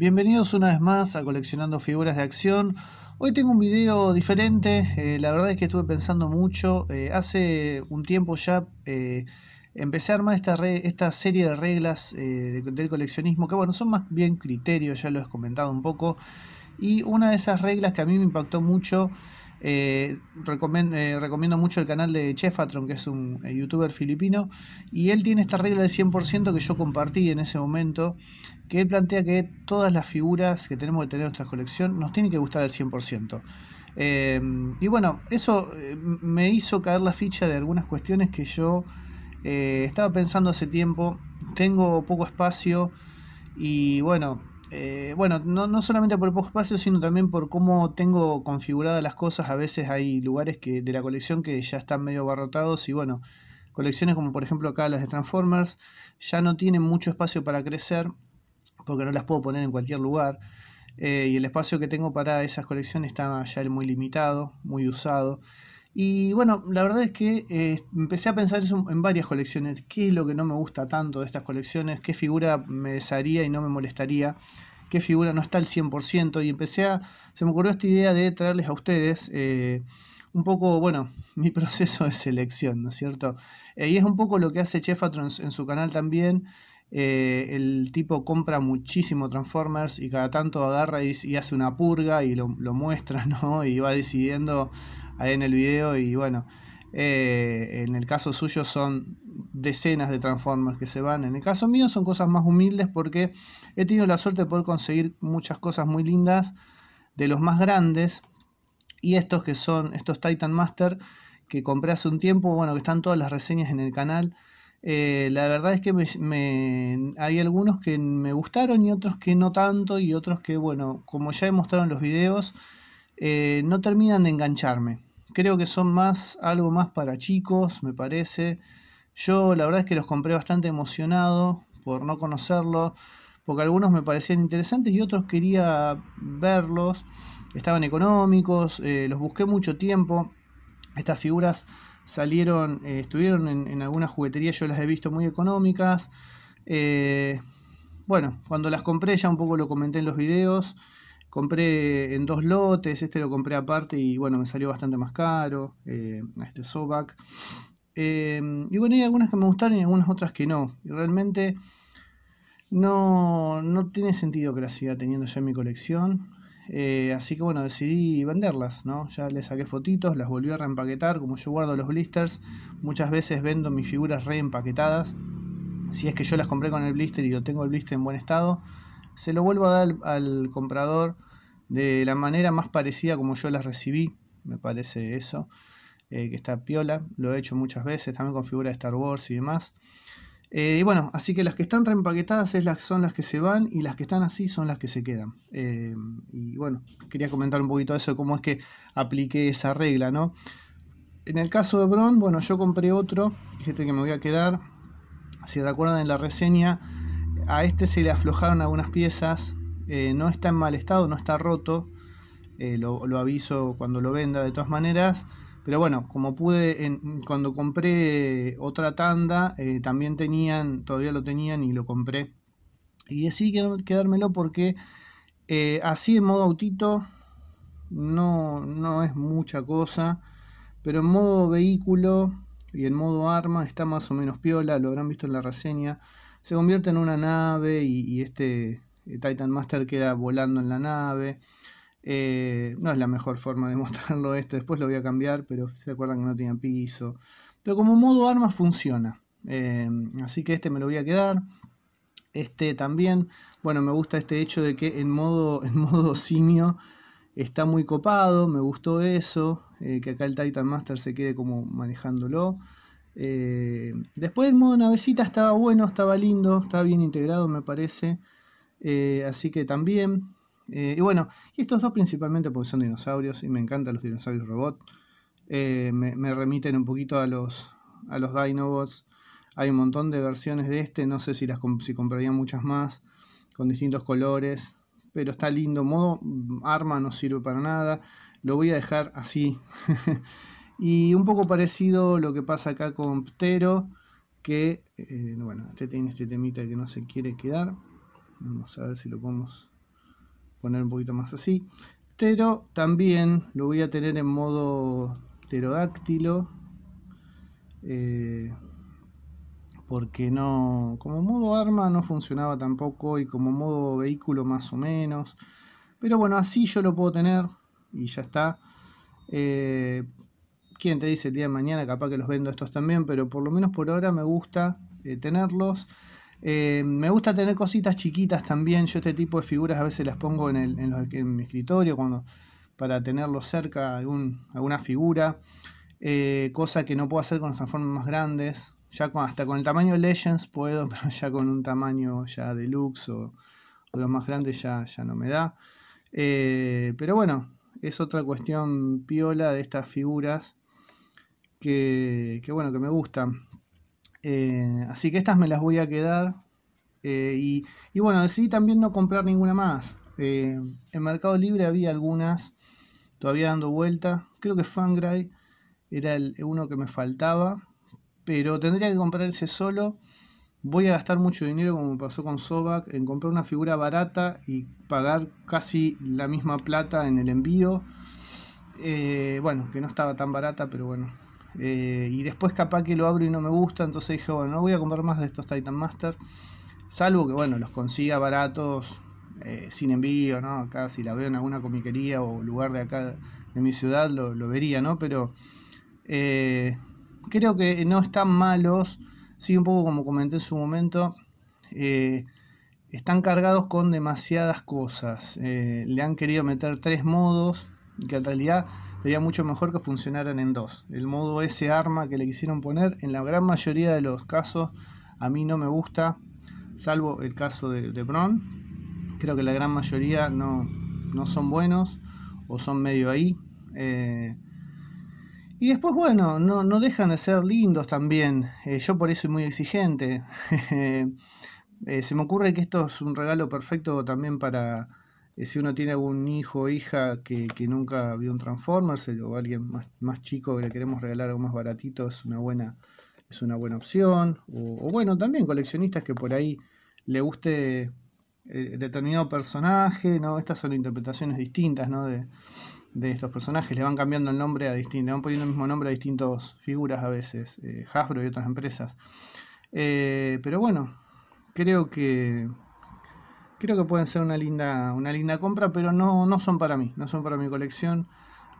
Bienvenidos una vez más a Coleccionando Figuras de Acción. Hoy tengo un video diferente, eh, la verdad es que estuve pensando mucho. Eh, hace un tiempo ya eh, empecé a armar esta, serie de reglas del coleccionismo, que bueno, son más bien criterios, ya lo he comentado un poco. Y una de esas reglas que a mí me impactó mucho eh, eh, recomiendo mucho el canal de Chefatron, que es un eh, youtuber filipino, y él tiene esta regla del 100% que yo compartí en ese momento, que él plantea que todas las figuras que tenemos que tener en nuestra colección nos tienen que gustar al 100%. y bueno, eso me hizo caer la ficha de algunas cuestiones que yo estaba pensando hace tiempo, tengo poco espacio y bueno, eh, bueno, no, solamente por el poco espacio, sino también por cómo tengo configuradas las cosas. A veces hay lugares que, de la colección que ya están medio abarrotados y bueno, colecciones como por ejemplo acá las de Transformers ya no tienen mucho espacio para crecer porque no las puedo poner en cualquier lugar. Eh, y el espacio que tengo para esas colecciones está ya muy limitado, muy usado. Y bueno, la verdad es que eh, empecé a pensar eso en varias colecciones. ¿Qué es lo que no me gusta tanto de estas colecciones? ¿Qué figura me desharía y no me molestaría? ¿Qué figura no está al 100%? Y empecé a... Se me ocurrió esta idea de traerles a ustedes eh, un poco, bueno, mi proceso de selección, ¿no es cierto? Eh, y es un poco lo que hace Chefatron en su canal también. Eh, el tipo compra muchísimo Transformers y cada tanto agarra y, y hace una purga y lo, muestra, ¿no? Y va decidiendo ahí en el video y bueno, eh, en el caso suyo son decenas de Transformers que se van. En el caso mío son cosas más humildes porque he tenido la suerte de poder conseguir muchas cosas muy lindas de los más grandes y estos que son estos Titan Master que compré hace un tiempo, bueno, que están todas las reseñas en el canal. Eh, la verdad es que hay algunos que me gustaron y otros que no tanto y otros que, bueno, como ya he mostrado en los videos, eh, no terminan de engancharme. Creo que son más algo más para chicos, me parece. Yo la verdad es que los compré bastante emocionado por no conocerlos, porque algunos me parecían interesantes y otros quería verlos. Estaban económicos, eh, los busqué mucho tiempo. Estas figuras salieron, eh, estuvieron en, algunas jugueterías, yo las he visto muy económicas. Eh, bueno, cuando las compré ya un poco lo comenté en los videos. Compré en dos lotes, este lo compré aparte y bueno, me salió bastante más caro, eh, este Sobac. y bueno, hay algunas que me gustaron y algunas otras que no. Y realmente no, no tiene sentido que las siga teniendo ya en mi colección. Eh, así que bueno, decidí venderlas, ¿no? Ya le saqué fotitos, las volví a reempaquetar. Como yo guardo los blisters, muchas veces vendo mis figuras reempaquetadas. Si es que yo las compré con el blister y lo tengo el blister en buen estado, se lo vuelvo a dar al, comprador de la manera más parecida como yo las recibí. Me parece eso. Eh, que está piola. Lo he hecho muchas veces, también con figuras de Star Wars y demás. Eh, y bueno, así que las que están reempaquetadas es son las que se van y las que están así son las que se quedan. Eh, y bueno, quería comentar un poquito eso, cómo es que apliqué esa regla, ¿no? En el caso de Bron, bueno, yo compré otro, fíjate que me voy a quedar. Si recuerdan en la reseña, a este se le aflojaron algunas piezas, eh, no está en mal estado, no está roto, lo aviso cuando lo venda de todas maneras. Pero bueno, como pude, cuando compré otra tanda, eh, también tenían, todavía lo tenían y lo compré. Y decidí quedármelo porque eh, así en modo autito no, no es mucha cosa. Pero en modo vehículo y en modo arma está más o menos piola, lo habrán visto en la reseña. Se convierte en una nave y este eh, Titan Master queda volando en la nave. Eh, no es la mejor forma de mostrarlo este después lo voy a cambiar, pero se acuerdan que no tenía piso. Pero como modo armas funciona. Eh, así que este me lo voy a quedar. Este también. Bueno, me gusta este hecho de que en modo, en modo simio está muy copado. Me gustó eso. Eh, que acá el Titan Master se quede como manejándolo. después el modo navecita estaba bueno, estaba lindo, estaba bien integrado me parece. así que también eh, y bueno, y estos dos principalmente porque son dinosaurios y me encantan los dinosaurios robot. Eh, me, remiten un poquito a los, a los Dinobots. Hay un montón de versiones de este, no sé si, las, compraría muchas más, con distintos colores, pero está lindo. Modo mm, arma no sirve para nada, lo voy a dejar así. y un poco parecido lo que pasa acá con Ptero, que, eh, bueno, este tiene este temita que no se quiere quedar. Vamos a ver si lo podemos poner un poquito más así. Pero también lo voy a tener en modo terodáctilo eh, porque no, como modo arma no funcionaba tampoco y como modo vehículo más o menos. Pero bueno, así yo lo puedo tener y ya está. Eh, quien te dice el día de mañana, capaz que los vendo estos también, pero por lo menos por ahora me gusta eh, tenerlos. Eh, me gusta tener cositas chiquitas también. Yo este tipo de figuras a veces las pongo en, en, mi escritorio cuando, para tenerlo cerca, algún, alguna figura. Eh, cosa que no puedo hacer con los transformes más grandes. Ya con, hasta con el tamaño Legends puedo, pero ya con un tamaño ya deluxe o, o los más grandes ya, ya no me da. Eh, pero bueno, es otra cuestión piola de estas figuras que, que bueno, que me gustan. Eh, así que estas me las voy a quedar. Eh, y, bueno, decidí también no comprar ninguna más. Eh, en Mercado Libre había algunas todavía dando vuelta. Creo que Fangray era el, uno que me faltaba. Pero tendría que comprar ese solo. Voy a gastar mucho dinero, como pasó con Sobak en comprar una figura barata y pagar casi la misma plata en el envío. bueno, que no estaba tan barata, pero bueno, eh, y después capaz que lo abro y no me gusta, entonces dije, bueno, no voy a comprar más de estos Titan Master. Salvo que, bueno, los consiga baratos, eh, sin envío, ¿no? Acá si la veo en alguna comiquería o lugar de acá de mi ciudad, lo, vería, ¿no? Pero eh, creo que no están malos. Sí, un poco como comenté en su momento. están cargados con demasiadas cosas. le han querido meter tres modos que en realidad Sería mucho mejor que funcionaran en dos. El modo S arma que le quisieron poner, en la gran mayoría de los casos, a mí no me gusta, salvo el caso de, Bron. Creo que la gran mayoría no, no son buenos o son medio ahí. Eh, y después, bueno, no, dejan de ser lindos también. Eh, yo por eso soy muy exigente. Eh, se me ocurre que esto es un regalo perfecto también para, eh, si uno tiene algún hijo o hija que, nunca vio un Transformers eh, o alguien más, chico que le queremos regalar algo más baratito, es una buena, es una buena opción. O, bueno, también coleccionistas que por ahí le guste eh, determinado personaje, ¿no? Estas son interpretaciones distintas, De, estos personajes, le van cambiando el nombre a distintos, le van poniendo el mismo nombre a distintas figuras a veces, Hasbro y otras empresas. pero bueno, creo que creo que pueden ser una linda, una linda compra, pero no, no son para mí, no son para mi colección.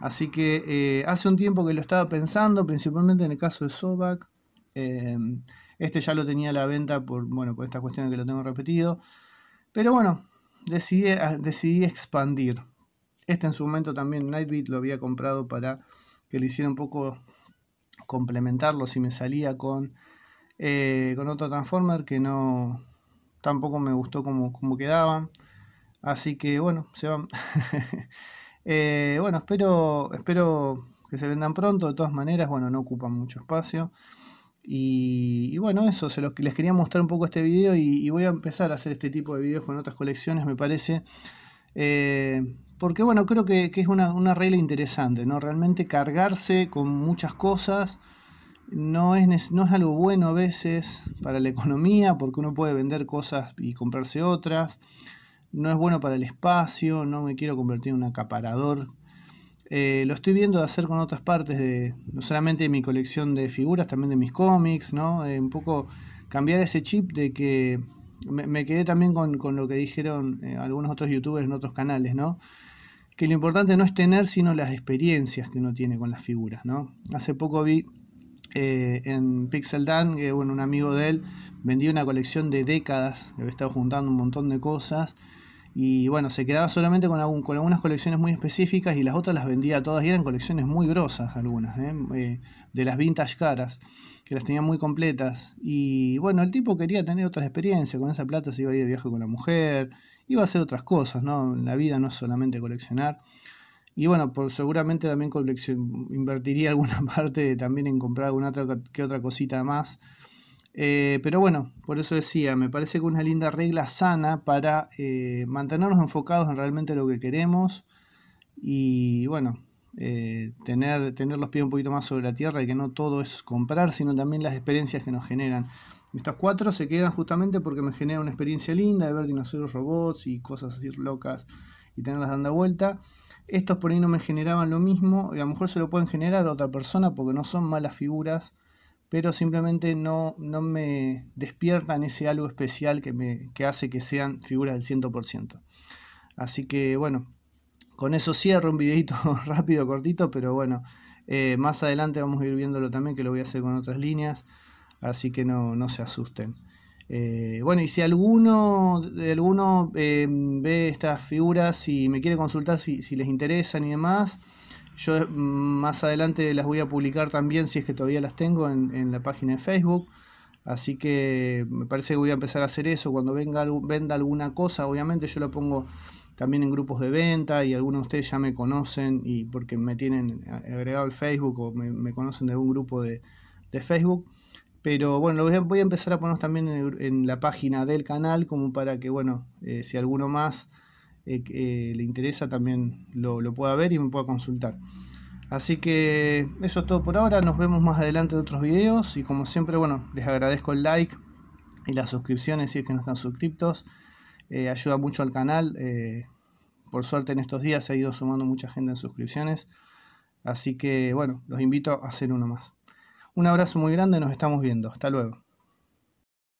Así que eh, hace un tiempo que lo estaba pensando, principalmente en el caso de Sobac. Em, este ya lo tenía a la venta por, bueno, por esta cuestión que lo tengo repetido. Pero bueno, decidí, ah, decidí expandir. Este en su momento también Nightbeat lo había comprado para que le hiciera un poco complementarlo si me salía con, eh, con otro Transformer que no, tampoco me gustó como quedaban. Así que bueno, se van. Eh, bueno, espero, espero que se vendan pronto. De todas maneras, bueno, no ocupan mucho espacio. Y, bueno, eso, se los, les quería mostrar un poco este video y, voy a empezar a hacer este tipo de videos con otras colecciones, me parece. Eh, porque bueno, creo que, es una, una regla interesante, ¿no? Realmente cargarse con muchas cosas no es, no es algo bueno a veces para la economía porque uno puede vender cosas y comprarse otras. No es bueno para el espacio, no me quiero convertir en un acaparador. Eh, lo estoy viendo de hacer con otras partes, de, no solamente mi colección de figuras, también de mis cómics, ¿no? Eh, un poco cambiar ese chip de que me, quedé también con, lo que dijeron eh, algunos otros youtubers en otros canales, ¿no? Que lo importante no es tener, sino las experiencias que uno tiene con las figuras, ¿no? Hace poco vi eh, en Pixel Dan, que un amigo de él vendía una colección de décadas, había estado juntando un montón de cosas. Y bueno, se quedaba solamente con, algunas colecciones muy específicas y las otras las vendía todas y eran colecciones muy grosas algunas, ¿eh? Eh, de las vintage caras, que las tenía muy completas. Y bueno, el tipo quería tener otras experiencias, con esa plata se iba a ir de viaje con la mujer, iba a hacer otras cosas, ¿no? La vida no es solamente coleccionar. Y bueno, por, seguramente también invertiría alguna parte también en comprar alguna otra, que otra cosita más. Eh, pero bueno, por eso decía, me parece que una linda regla sana para eh, mantenernos enfocados en realmente lo que queremos y bueno, eh, tener, tener los pies un poquito más sobre la tierra y que no todo es comprar, sino también las experiencias que nos generan. Estos cuatro se quedan justamente porque me genera una experiencia linda de ver dinosaurios robots y cosas así locas y tenerlas dando vuelta. Estos por ahí no me generaban lo mismo y a lo mejor se lo pueden generar a otra persona porque no son malas figuras, pero simplemente no, no me despiertan ese algo especial que, me, hace que sean figuras del 100%. Así que bueno, con eso cierro un videito rápido, cortito, pero bueno, eh, más adelante vamos a ir viéndolo también, que lo voy a hacer con otras líneas así que no, no se asusten. Eh, bueno, y si alguno, alguno eh, ve estas figuras y me quiere consultar si, les interesan y demás, yo mm, más adelante las voy a publicar también, si es que todavía las tengo, en, la página de Facebook. Así que me parece que voy a empezar a hacer eso. Cuando venda alguna cosa, obviamente yo la pongo también en grupos de venta y algunos de ustedes ya me conocen y porque me tienen agregado al Facebook o me, conocen de un grupo de, de Facebook. Pero bueno, voy a, empezar a poner también en, la página del canal como para que, bueno, eh, si alguno más eh, eh, le interesa también lo, lo, pueda ver y me pueda consultar. Así que eso es todo por ahora, nos vemos más adelante en otros videos y como siempre, bueno, les agradezco el like y las suscripciones si es que no están suscriptos, ayuda mucho al canal, por suerte en estos días se ha ido sumando mucha gente en suscripciones, así que bueno, los invito a hacer uno más. Un abrazo muy grande, nos estamos viendo. Hasta luego.